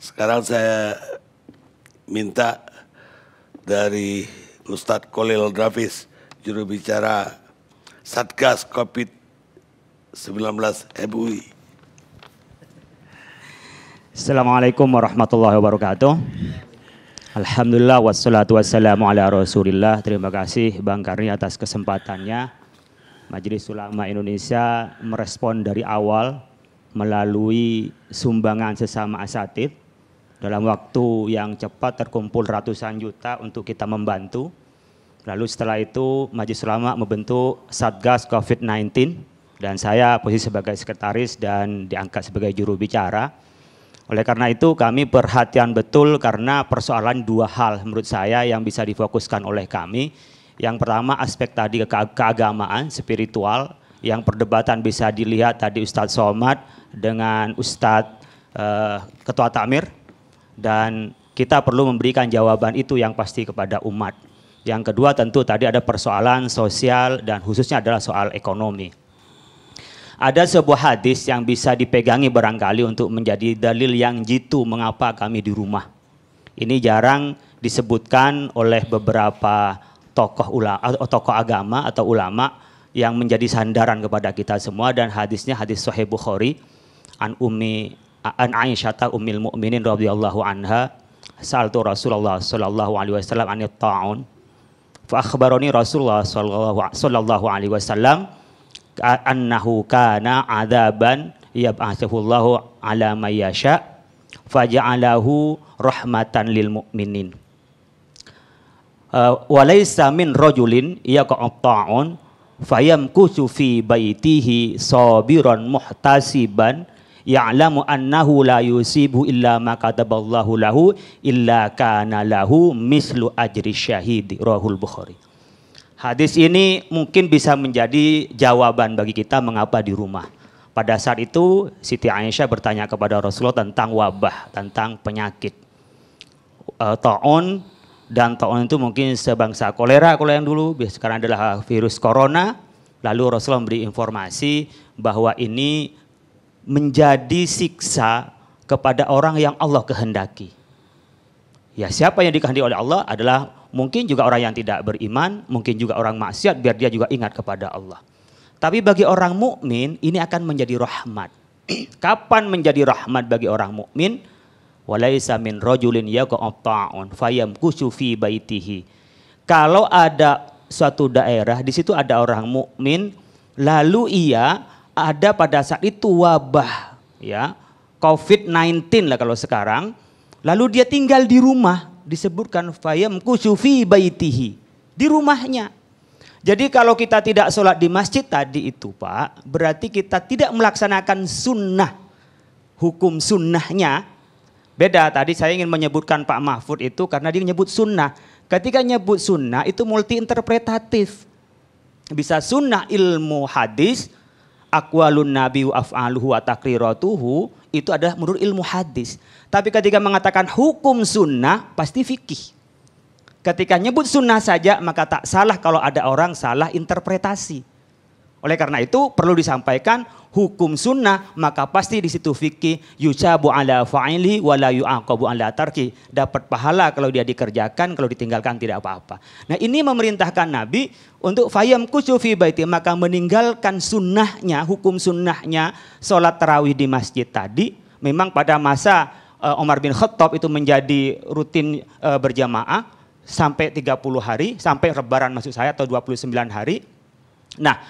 Sekarang saya minta dari Ustadz Kolil Drafis, juru bicara Satgas COVID-19 MUI. Assalamualaikum warahmatullahi wabarakatuh. Alhamdulillah wassalatu wassalamu ala rasulillah. Terima kasih Bang Karni atas kesempatannya. Majelis Ulama Indonesia merespon dari awal melalui sumbangan sesama asatid dalam waktu yang cepat terkumpul ratusan juta untuk kita membantu. Lalu setelah itu Majelis Ulama membentuk Satgas COVID-19 dan saya posisi sebagai sekretaris dan diangkat sebagai juru bicara. Oleh karena itu kami perhatian betul karena persoalan dua hal menurut saya yang bisa difokuskan oleh kami. Yang pertama aspek tadi ke keagamaan, spiritual, yang perdebatan bisa dilihat tadi Ustadz Somad dengan Ustadz uh, Ketua Tamir dan kita perlu memberikan jawaban itu yang pasti kepada umat. Yang kedua tentu tadi ada persoalan sosial dan khususnya adalah soal ekonomi. Ada sebuah hadis yang bisa dipegangi barangkali untuk menjadi dalil yang jitu mengapa kami di rumah. Ini jarang disebutkan oleh beberapa tokoh ulama atau tokoh agama atau ulama yang menjadi sandaran kepada kita semua dan hadisnya hadis Sahih Bukhari an Umi an Aisyah ummil mu'minin radhiyallahu anha sa'altu Rasulullah sallallahu alaihi wasallam anit ta'un fa akhbarani Rasulullah sallallahu sallallahu alaihi wasallam annahu kana adaban yab'athuhu Allah ala may yasha faja'alahu rahmatan lil mu'minin uh, walaysa min rajulin yaqa'u ta'un fayamkusu fi baitihi sabiran muhtasiban ya'lamu annahu la yusibu illa ma kataballahu lahu illa kana lahu mislu ajri syahid rahul bukhari hadis ini mungkin bisa menjadi jawaban bagi kita mengapa di rumah pada saat itu Siti Aisyah bertanya kepada Rasulullah tentang wabah tentang penyakit uh, ta'un dan ta'un itu mungkin sebangsa kolera kalau yang dulu sekarang adalah virus corona lalu Rasulullah memberi informasi bahwa ini menjadi siksa kepada orang yang Allah kehendaki. Ya siapa yang dikehendaki oleh Allah adalah mungkin juga orang yang tidak beriman, mungkin juga orang maksiat biar dia juga ingat kepada Allah. Tapi bagi orang mukmin ini akan menjadi rahmat. Kapan menjadi rahmat bagi orang mukmin? Walaisa min rajulin yaqa'ta'un fayamkusu fi baitihi. Kalau ada suatu daerah di situ ada orang mukmin lalu ia ada pada saat itu wabah ya COVID-19 lah kalau sekarang. Lalu dia tinggal di rumah disebutkan fayam kusufi baitihi di rumahnya. Jadi kalau kita tidak sholat di masjid tadi itu Pak, berarti kita tidak melaksanakan sunnah, hukum sunnahnya. Beda tadi saya ingin menyebutkan Pak Mahfud itu karena dia menyebut sunnah. Ketika nyebut sunnah itu multi interpretatif. Bisa sunnah ilmu hadis, akwalun nabi wa af'aluhu wa takriratuhu itu adalah menurut ilmu hadis. Tapi ketika mengatakan hukum sunnah pasti fikih. Ketika nyebut sunnah saja maka tak salah kalau ada orang salah interpretasi. Oleh karena itu perlu disampaikan hukum sunnah maka pasti di situ fikih bu ala fa'ili wala yu'aqabu ala tarki dapat pahala kalau dia dikerjakan kalau ditinggalkan tidak apa-apa. Nah ini memerintahkan Nabi untuk fayam kusufi baiti maka meninggalkan sunnahnya hukum sunnahnya sholat tarawih di masjid tadi memang pada masa eh, Omar bin Khattab itu menjadi rutin eh, berjamaah sampai 30 hari sampai rebaran maksud saya atau 29 hari. Nah,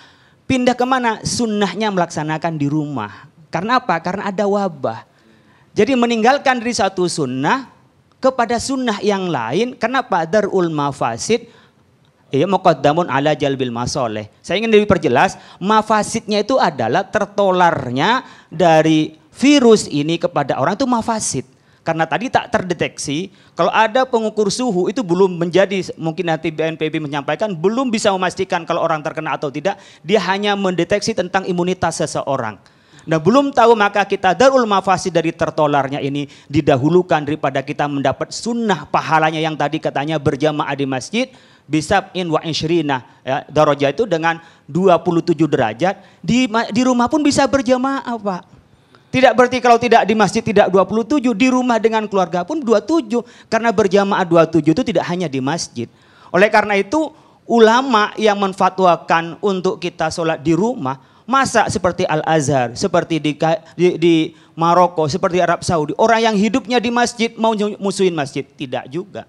Pindah kemana? Sunnahnya melaksanakan di rumah. Karena apa? Karena ada wabah. Jadi meninggalkan dari satu sunnah kepada sunnah yang lain. Kenapa? Darul mafasid. Ya muqaddamun ala jalbil masoleh. Saya ingin lebih perjelas. Mafasidnya itu adalah tertolarnya dari virus ini kepada orang itu mafasid. Karena tadi tak terdeteksi, kalau ada pengukur suhu itu belum menjadi, mungkin nanti BNPB menyampaikan, belum bisa memastikan kalau orang terkena atau tidak, dia hanya mendeteksi tentang imunitas seseorang. Nah belum tahu maka kita darul mafasi dari tertolarnya ini didahulukan daripada kita mendapat sunnah pahalanya yang tadi katanya berjamaah di masjid bisa in wa insyirina ya, daraja itu dengan 27 derajat di, di rumah pun bisa berjamaah Pak tidak berarti kalau tidak di masjid tidak 27, di rumah dengan keluarga pun 27. Karena berjamaah 27 itu tidak hanya di masjid. Oleh karena itu ulama yang menfatwakan untuk kita sholat di rumah, masa seperti Al-Azhar, seperti di, di, di Maroko, seperti Arab Saudi. Orang yang hidupnya di masjid mau musuhin masjid? Tidak juga.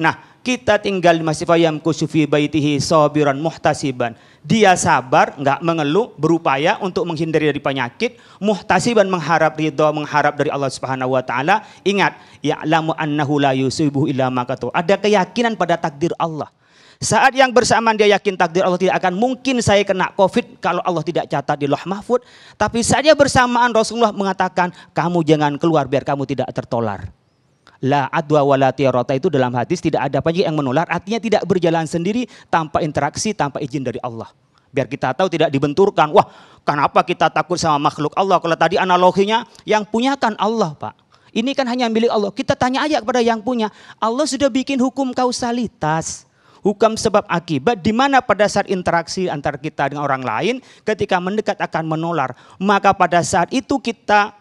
Nah kita tinggal di masjid fayam kusufi baitihi sabiran muhtasiban. Dia sabar, enggak mengeluh, berupaya untuk menghindari dari penyakit. Muhtasiban mengharap ridho, mengharap dari Allah Subhanahu wa taala. Ingat, ya'lamu annahu la yusibuhu illa makatu. Ada keyakinan pada takdir Allah. Saat yang bersamaan dia yakin takdir Allah tidak akan mungkin saya kena covid kalau Allah tidak catat di loh mahfud. Tapi saatnya bersamaan Rasulullah mengatakan kamu jangan keluar biar kamu tidak tertolar. La adwa wa la tiarota itu dalam hadis tidak ada penyakit yang menular. Artinya tidak berjalan sendiri tanpa interaksi, tanpa izin dari Allah. Biar kita tahu tidak dibenturkan. Wah kenapa kita takut sama makhluk Allah. Kalau tadi analoginya yang punya kan Allah Pak. Ini kan hanya milik Allah. Kita tanya aja kepada yang punya. Allah sudah bikin hukum kausalitas hukum sebab akibat di mana pada saat interaksi antara kita dengan orang lain ketika mendekat akan menular maka pada saat itu kita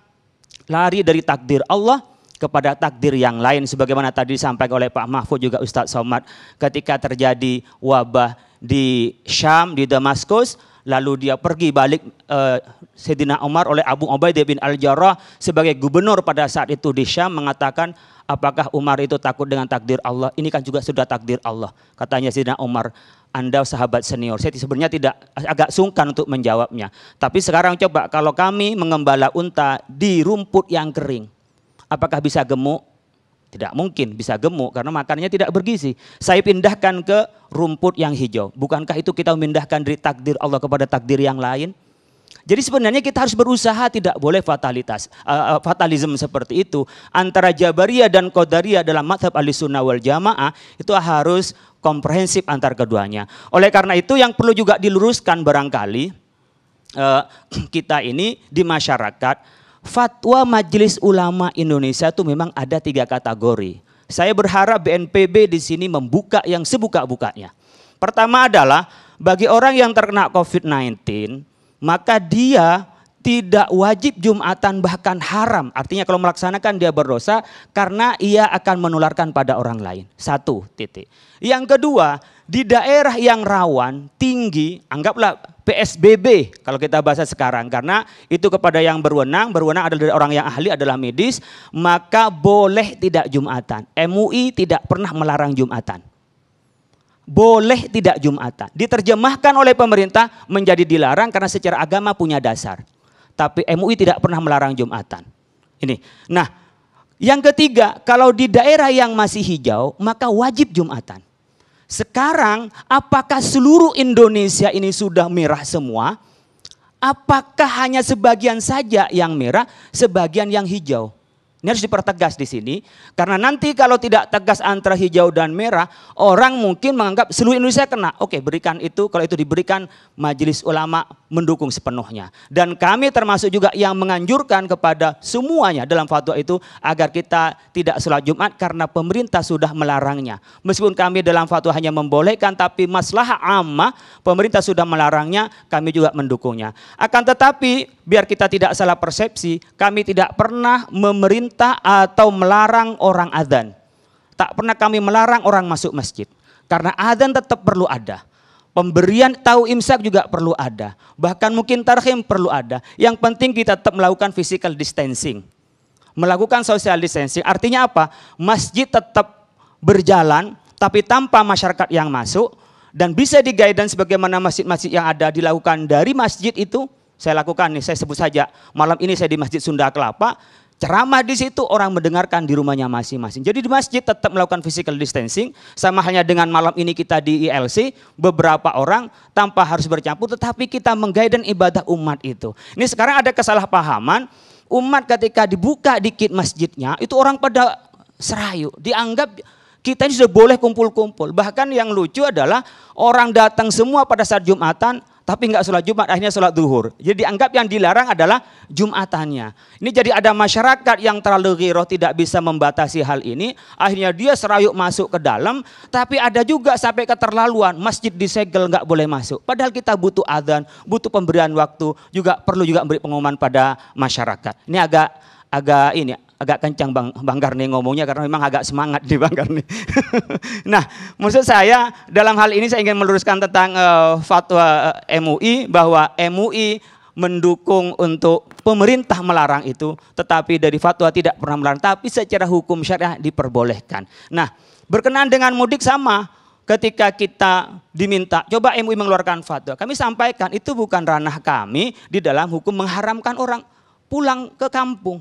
lari dari takdir Allah kepada takdir yang lain sebagaimana tadi disampaikan oleh Pak Mahfud juga Ustadz Somad ketika terjadi wabah di Syam di Damaskus lalu dia pergi balik uh, eh, Sedina Umar oleh Abu Ubaidah bin Al-Jarrah sebagai gubernur pada saat itu di Syam mengatakan apakah Umar itu takut dengan takdir Allah ini kan juga sudah takdir Allah katanya Sedina Umar anda sahabat senior saya sebenarnya tidak agak sungkan untuk menjawabnya tapi sekarang coba kalau kami mengembala unta di rumput yang kering Apakah bisa gemuk? Tidak mungkin bisa gemuk karena makannya tidak bergizi. Saya pindahkan ke rumput yang hijau. Bukankah itu kita memindahkan dari takdir Allah kepada takdir yang lain? Jadi sebenarnya kita harus berusaha tidak boleh fatalitas, uh, fatalisme seperti itu. Antara Jabariyah dan Qadariyah dalam madhab ahli sunnah wal jamaah itu harus komprehensif antar keduanya. Oleh karena itu yang perlu juga diluruskan barangkali uh, kita ini di masyarakat Fatwa Majelis Ulama Indonesia itu memang ada tiga kategori. Saya berharap BNPB di sini membuka yang sebuka-bukanya. Pertama adalah bagi orang yang terkena COVID-19, maka dia tidak wajib Jumatan bahkan haram. Artinya kalau melaksanakan dia berdosa karena ia akan menularkan pada orang lain. Satu titik. Yang kedua, di daerah yang rawan, tinggi, anggaplah PSBB kalau kita bahas sekarang karena itu kepada yang berwenang, berwenang adalah dari orang yang ahli adalah medis, maka boleh tidak Jumatan. MUI tidak pernah melarang Jumatan. Boleh tidak Jumatan. Diterjemahkan oleh pemerintah menjadi dilarang karena secara agama punya dasar. Tapi MUI tidak pernah melarang Jumatan. Ini. Nah, yang ketiga, kalau di daerah yang masih hijau, maka wajib Jumatan. Sekarang apakah seluruh Indonesia ini sudah merah semua? Apakah hanya sebagian saja yang merah, sebagian yang hijau? Ini harus dipertegas di sini karena nanti kalau tidak tegas antara hijau dan merah, orang mungkin menganggap seluruh Indonesia kena. Oke, berikan itu kalau itu diberikan majelis ulama mendukung sepenuhnya. Dan kami termasuk juga yang menganjurkan kepada semuanya dalam fatwa itu agar kita tidak sholat Jumat karena pemerintah sudah melarangnya. Meskipun kami dalam fatwa hanya membolehkan tapi masalah amma pemerintah sudah melarangnya, kami juga mendukungnya. Akan tetapi biar kita tidak salah persepsi, kami tidak pernah memerintah memerintah atau melarang orang adzan. Tak pernah kami melarang orang masuk masjid. Karena adzan tetap perlu ada. Pemberian tahu imsak juga perlu ada. Bahkan mungkin tarhim perlu ada. Yang penting kita tetap melakukan physical distancing. Melakukan social distancing. Artinya apa? Masjid tetap berjalan tapi tanpa masyarakat yang masuk. Dan bisa di guidance bagaimana masjid-masjid yang ada dilakukan dari masjid itu saya lakukan nih, saya sebut saja malam ini saya di Masjid Sunda Kelapa, ceramah di situ, orang mendengarkan di rumahnya masing-masing. Jadi di masjid tetap melakukan physical distancing, sama halnya dengan malam ini kita di ILC, beberapa orang tanpa harus bercampur, tetapi kita menggaiden ibadah umat itu. Ini sekarang ada kesalahpahaman, umat ketika dibuka dikit masjidnya, itu orang pada serayu, dianggap kita ini sudah boleh kumpul-kumpul. Bahkan yang lucu adalah orang datang semua pada saat Jumatan, tapi nggak sholat Jumat, akhirnya sholat duhur. Jadi dianggap yang dilarang adalah Jumatannya. Ini jadi ada masyarakat yang terlalu giroh tidak bisa membatasi hal ini, akhirnya dia serayuk masuk ke dalam, tapi ada juga sampai keterlaluan, masjid disegel nggak boleh masuk. Padahal kita butuh adzan, butuh pemberian waktu, juga perlu juga memberi pengumuman pada masyarakat. Ini agak agak ini agak kencang Bang, Bang Karni ngomongnya karena memang agak semangat di Bang Karni. nah, maksud saya dalam hal ini saya ingin meluruskan tentang uh, fatwa uh, eh, MUI bahwa MUI mendukung untuk pemerintah melarang itu, tetapi dari fatwa tidak pernah melarang, tapi secara hukum syariah diperbolehkan. Nah, berkenaan dengan mudik sama, ketika kita diminta, coba MUI mengeluarkan fatwa, kami sampaikan itu bukan ranah kami di dalam hukum mengharamkan orang pulang ke kampung.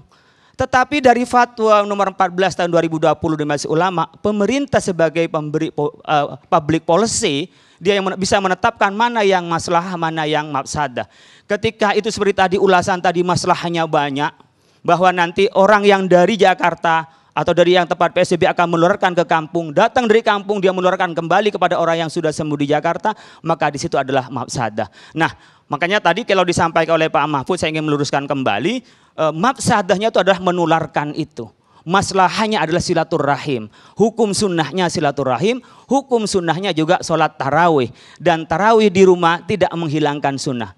Tetapi dari fatwa nomor 14 tahun 2020 di Majelis Ulama, pemerintah sebagai pemberi uh, public policy dia yang bisa menetapkan mana yang masalah, mana yang mafsadah. Ketika itu seperti tadi ulasan tadi masalahnya banyak, bahwa nanti orang yang dari Jakarta atau dari yang tepat PSBB akan menularkan ke kampung, datang dari kampung dia menularkan kembali kepada orang yang sudah sembuh di Jakarta, maka di situ adalah mafsadah. Nah, Makanya tadi kalau disampaikan oleh Pak Mahfud saya ingin meluruskan kembali, eh, maksadahnya itu adalah menularkan itu. Maslahanya adalah silaturahim. Hukum sunnahnya silaturahim, hukum sunnahnya juga sholat tarawih. Dan tarawih di rumah tidak menghilangkan sunnah.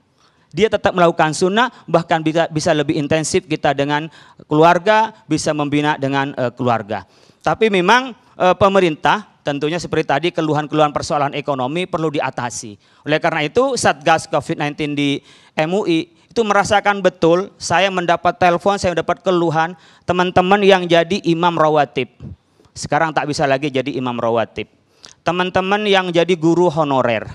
Dia tetap melakukan sunnah, bahkan bisa, bisa lebih intensif kita dengan keluarga, bisa membina dengan uh, keluarga. Tapi memang uh, pemerintah tentunya seperti tadi keluhan-keluhan persoalan ekonomi perlu diatasi. Oleh karena itu Satgas COVID-19 di MUI itu merasakan betul saya mendapat telepon, saya mendapat keluhan teman-teman yang jadi imam rawatib. Sekarang tak bisa lagi jadi imam rawatib. Teman-teman yang jadi guru honorer.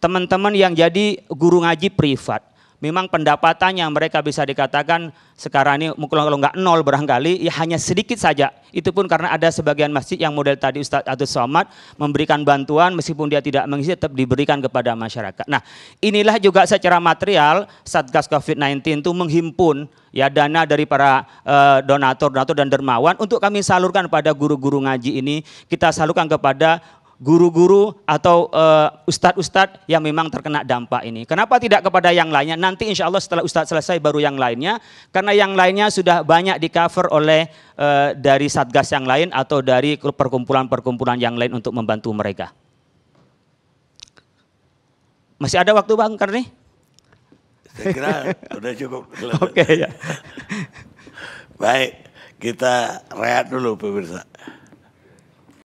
Teman-teman yang jadi guru ngaji privat memang pendapatannya mereka bisa dikatakan sekarang ini mungkin kalau nggak nol barangkali ya hanya sedikit saja. Itu pun karena ada sebagian masjid yang model tadi Ustadz Atus Somad memberikan bantuan meskipun dia tidak mengisi tetap diberikan kepada masyarakat. Nah inilah juga secara material Satgas COVID-19 itu menghimpun ya dana dari para uh, eh, donatur, donatur dan dermawan untuk kami salurkan pada guru-guru ngaji ini. Kita salurkan kepada guru-guru atau ustadz eh, ustadz-ustadz yang memang terkena dampak ini. Kenapa tidak kepada yang lainnya? Nanti insya Allah setelah ustadz selesai baru yang lainnya. Karena yang lainnya sudah banyak di cover oleh uh, dari satgas yang lain atau dari perkumpulan-perkumpulan yang lain untuk membantu mereka. Masih ada waktu Bang Karni? Saya kira sudah cukup. Oke okay, ya. Baik, kita rehat dulu pemirsa.